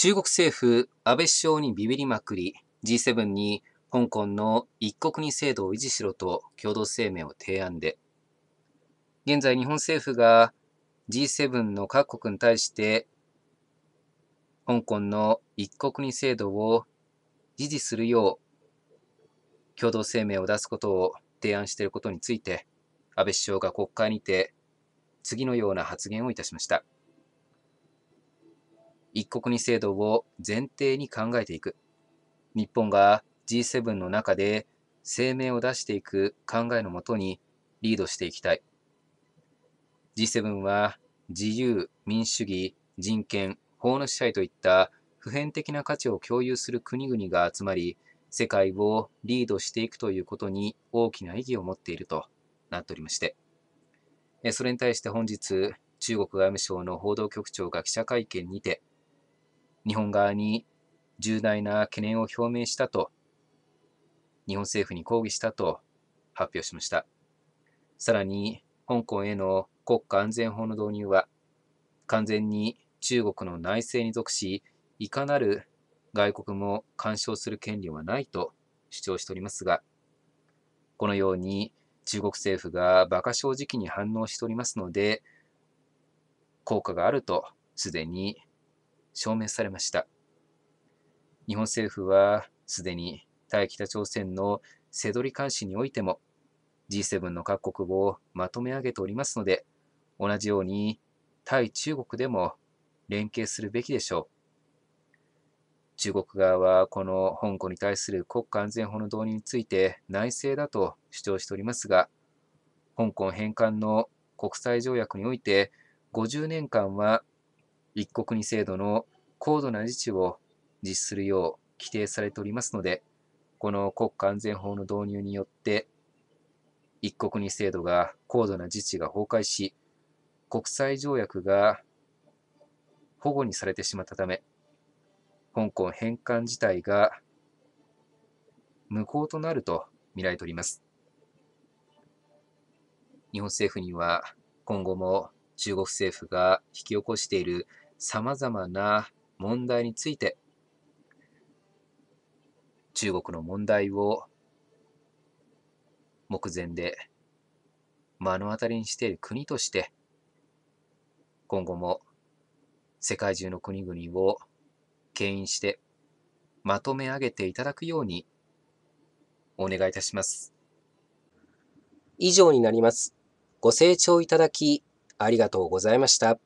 中国政府、安倍首相にビビりまくり、G7 に香港の一国二制度を維持しろと共同声明を提案で、現在日本政府が G7 の各国に対して、香港の一国二制度を維持するよう共同声明を出すことを提案していることについて、安倍首相が国会にて次のような発言をいたしました。一国二制度を前提に考えていく。日本が G7 の中で声明を出していく考えのもとにリードしていきたい。G7 は自由、民主主義、人権、法の支配といった普遍的な価値を共有する国々が集まり、世界をリードしていくということに大きな意義を持っているとなっておりまして、それに対して本日、中国外務省の報道局長が記者会見にて、日本側に重大な懸念を表明したと、日本政府に抗議したと発表しました。さらに、香港への国家安全法の導入は、完全に中国の内政に属し、いかなる外国も干渉する権利はないと主張しておりますが、このように中国政府が馬鹿正直に反応しておりますので、効果があるとすでに証明されました。日本政府はすでに対北朝鮮の背取り監視においても G7 の各国をまとめ上げておりますので同じように対中国でも連携するべきでしょう。中国側はこの香港に対する国家安全法の導入について内政だと主張しておりますが香港返還の国際条約において50年間は一国二制度の高度な自治を実施するよう規定されておりますので、この国家安全法の導入によって、一国二制度が高度な自治が崩壊し、国際条約が保護にされてしまったため、香港返還自体が無効となると見られております。日本政府には今後も中国政府が引き起こしているさまざまな問題について中国の問題を目前で目の当たりにしている国として今後も世界中の国々を牽引してまとめ上げていただくようにお願いいたします。以上になります。ご清聴いただきありがとうございました。